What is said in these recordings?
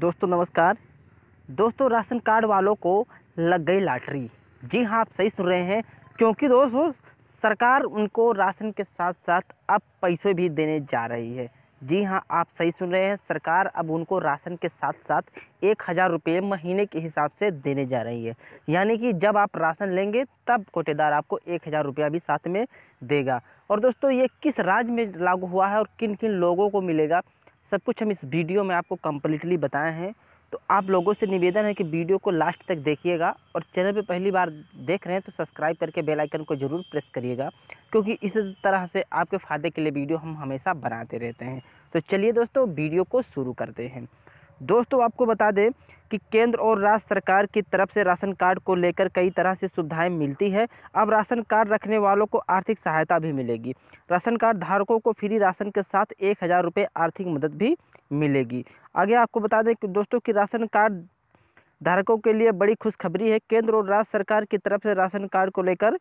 दोस्तों नमस्कार दोस्तों राशन कार्ड वालों को लग गई लाटरी जी हाँ आप सही सुन रहे हैं क्योंकि दोस्तों सरकार उनको राशन के साथ साथ अब पैसे भी देने जा रही है जी हाँ आप सही सुन रहे हैं सरकार अब उनको राशन के साथ साथ एक हज़ार रुपये महीने के हिसाब से देने जा रही है यानी कि जब आप राशन लेंगे तब कोटेदार आपको एक हज़ार रुपया भी साथ में देगा और दोस्तों ये किस राज्य में लागू हुआ है और किन किन लोगों को मिलेगा सब कुछ हम इस वीडियो में आपको कम्प्लीटली बताए हैं तो आप लोगों से निवेदन है कि वीडियो को लास्ट तक देखिएगा और चैनल पे पहली बार देख रहे हैं तो सब्सक्राइब करके बेल आइकन को ज़रूर प्रेस करिएगा क्योंकि इस तरह से आपके फ़ायदे के लिए वीडियो हम हमेशा बनाते रहते हैं तो चलिए दोस्तों वीडियो को शुरू करते हैं दोस्तों आपको बता दें कि केंद्र और राज्य सरकार की तरफ से राशन कार्ड को लेकर कई तरह से सुविधाएं मिलती है अब राशन कार्ड रखने वालों को आर्थिक सहायता भी मिलेगी राशन कार्ड धारकों को फ्री राशन के साथ एक हज़ार रुपये आर्थिक मदद भी मिलेगी आगे आपको बता दें कि दोस्तों कि राशन कार्ड धारकों के लिए बड़ी खुशखबरी है केंद्र और राज्य सरकार की तरफ से राशन कार्ड को लेकर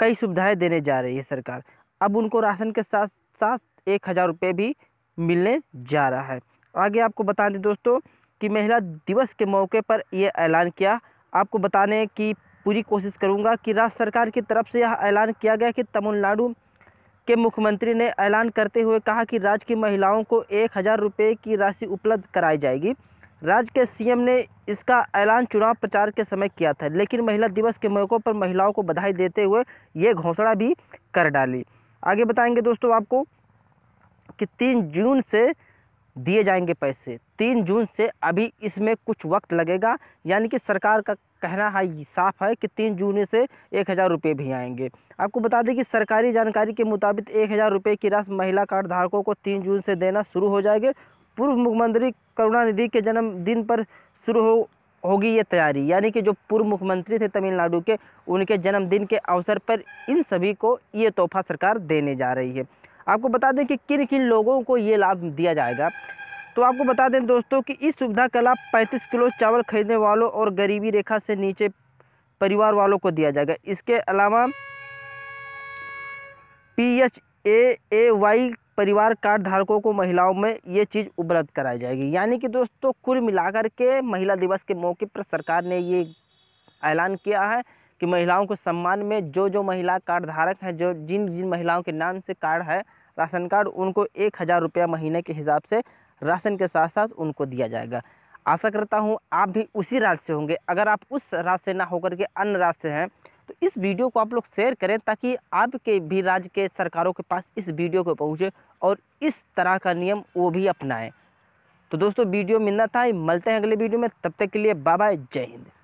कई सुविधाएँ देने जा रही है सरकार अब उनको राशन के साथ साथ एक हज़ार रुपये भी मिलने जा रहा है आगे आपको बता दें दोस्तों कि महिला दिवस के मौके पर यह ऐलान किया आपको बताने की पूरी कोशिश करूंगा कि राज्य सरकार की तरफ से यह ऐलान किया गया कि तमिलनाडु के मुख्यमंत्री ने ऐलान करते हुए कहा कि राज्य की महिलाओं को एक हज़ार रुपये की राशि उपलब्ध कराई जाएगी राज्य के सीएम ने इसका ऐलान चुनाव प्रचार के समय किया था लेकिन महिला दिवस के मौक़ों पर महिलाओं को बधाई देते हुए ये घोषणा भी कर डाली आगे बताएंगे दोस्तों आपको कि तीन जून से दिए जाएंगे पैसे तीन जून से अभी इसमें कुछ वक्त लगेगा यानी कि सरकार का कहना है साफ है कि तीन जून से एक हज़ार रुपये भी आएंगे आपको बता दें कि सरकारी जानकारी के मुताबिक एक हज़ार रुपये की राशि महिला कार्ड धारकों को तीन जून से देना शुरू हो जाएगी पूर्व मुख्यमंत्री करुणानिधि के जन्मदिन पर शुरू हो होगी ये तैयारी यानी कि जो पूर्व मुख्यमंत्री थे तमिलनाडु के उनके जन्मदिन के अवसर पर इन सभी को ये तोहफा सरकार देने जा रही है आपको बता दें कि किन किन लोगों को ये लाभ दिया जाएगा तो आपको बता दें दोस्तों कि इस सुविधा का लाभ पैंतीस किलो चावल खरीदने वालों और गरीबी रेखा से नीचे परिवार वालों को दिया जाएगा इसके अलावा P H A A Y परिवार कार्ड धारकों को महिलाओं में ये चीज़ उपलब्ध कराई जाएगी यानी कि दोस्तों कुल मिलाकर के महिला दिवस के मौके पर सरकार ने ये ऐलान किया है कि महिलाओं को सम्मान में जो जो महिला कार्ड धारक हैं जो जिन जिन महिलाओं के नाम से कार्ड है राशन कार्ड उनको एक हज़ार रुपया महीने के हिसाब से राशन के साथ साथ उनको दिया जाएगा आशा करता हूँ आप भी उसी राज्य से होंगे अगर आप उस राज्य से ना होकर के अन्य राज्य से हैं तो इस वीडियो को आप लोग शेयर करें ताकि आपके भी राज्य के सरकारों के पास इस वीडियो को पहुँचे और इस तरह का नियम वो भी अपनाएँ तो दोस्तों वीडियो मिलना था मिलते हैं अगले वीडियो में तब तक के लिए बाय बाय जय हिंद